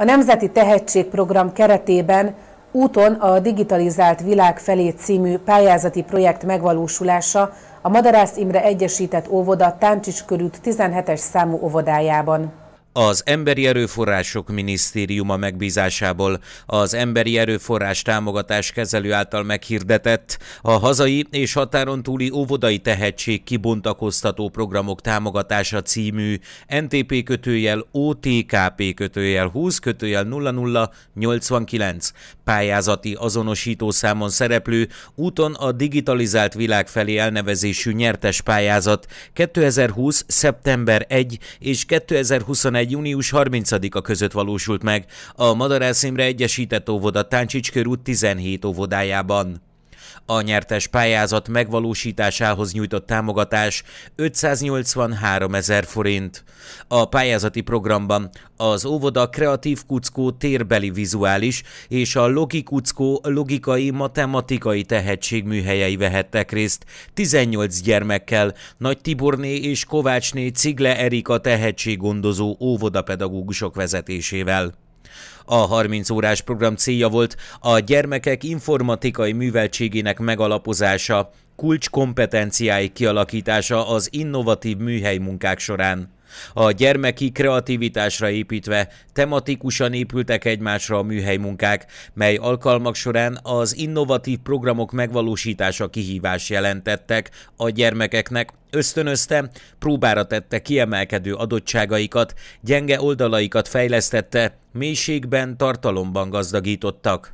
A Nemzeti Tehetségprogram keretében úton a Digitalizált Világ felé című pályázati projekt megvalósulása a Madarász Imre Egyesített Óvoda Táncsics körült 17-es számú óvodájában. Az Emberi Erőforrások Minisztériuma megbízásából az Emberi Erőforrás Támogatás Kezelő által meghirdetett a hazai és határon túli óvodai tehetség kibontakoztató programok támogatása című NTP kötőjel OTKP kötőjel 20 kötőjel 0089 pályázati számon szereplő úton a digitalizált világ felé elnevezésű nyertes pályázat 2020. szeptember 1 és 2021 június 30-a között valósult meg a Madarász Imre Egyesített Óvoda Táncsics körút 17 óvodájában. A nyertes pályázat megvalósításához nyújtott támogatás 583 ezer forint. A pályázati programban az óvoda kreatív kuckó térbeli vizuális és a kuckó logikai matematikai tehetség műhelyei vehettek részt 18 gyermekkel, Nagy Tiborné és Kovácsné Cigle Erika tehetséggondozó óvodapedagógusok vezetésével. A 30 órás program célja volt a gyermekek informatikai műveltségének megalapozása, kulcskompetenciái kialakítása az innovatív műhelymunkák során. A gyermeki kreativitásra építve tematikusan épültek egymásra a műhelymunkák, mely alkalmak során az innovatív programok megvalósítása kihívás jelentettek a gyermekeknek, ösztönözte, próbára tette kiemelkedő adottságaikat, gyenge oldalaikat fejlesztette, mélységben, tartalomban gazdagítottak.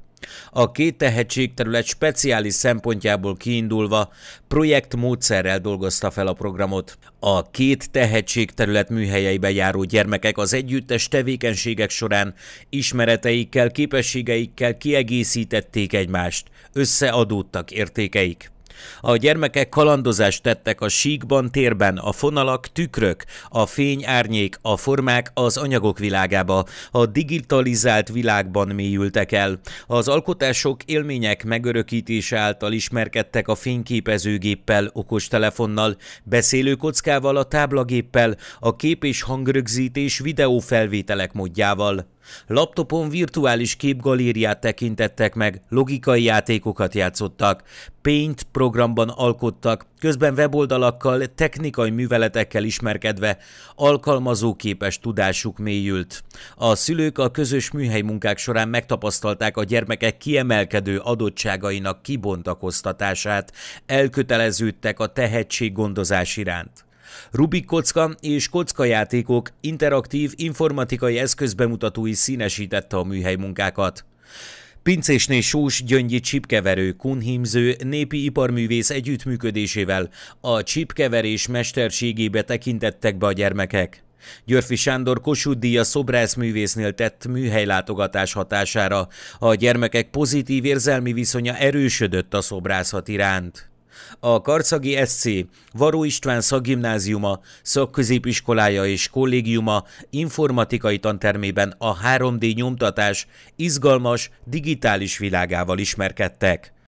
A két tehetségterület speciális szempontjából kiindulva projektmódszerrel dolgozta fel a programot. A két tehetségterület műhelyeibe járó gyermekek az együttes tevékenységek során ismereteikkel, képességeikkel kiegészítették egymást, összeadódtak értékeik. A gyermekek kalandozást tettek a síkban, térben, a fonalak, tükrök, a fény, árnyék, a formák, az anyagok világába, a digitalizált világban mélyültek el. Az alkotások, élmények megörökítése által ismerkedtek a fényképezőgéppel, okostelefonnal, beszélőkockával, a táblagéppel, a kép és hangrögzítés videófelvételek módjával. Laptopon virtuális képgalériát tekintettek meg, logikai játékokat játszottak, Paint programban alkottak, közben weboldalakkal, technikai műveletekkel ismerkedve, alkalmazóképes tudásuk mélyült. A szülők a közös műhelymunkák során megtapasztalták a gyermekek kiemelkedő adottságainak kibontakoztatását, elköteleződtek a tehetséggondozás iránt. Rubik kocka és kockajátékok, interaktív informatikai eszközbemutatói színesítette a műhely munkákat. Pincésné Sós Gyöngyi csipkeverő, kunhímző, népi iparművész együttműködésével a csipkeverés mesterségébe tekintettek be a gyermekek. Györfi Sándor Kossuth Díja szobrászművésznél tett műhelylátogatás hatására a gyermekek pozitív érzelmi viszonya erősödött a szobrászat iránt. A Karcagi SC, Varó István szakgimnáziuma, szakközépiskolája és kollégiuma informatikai tantermében a 3D nyomtatás izgalmas, digitális világával ismerkedtek.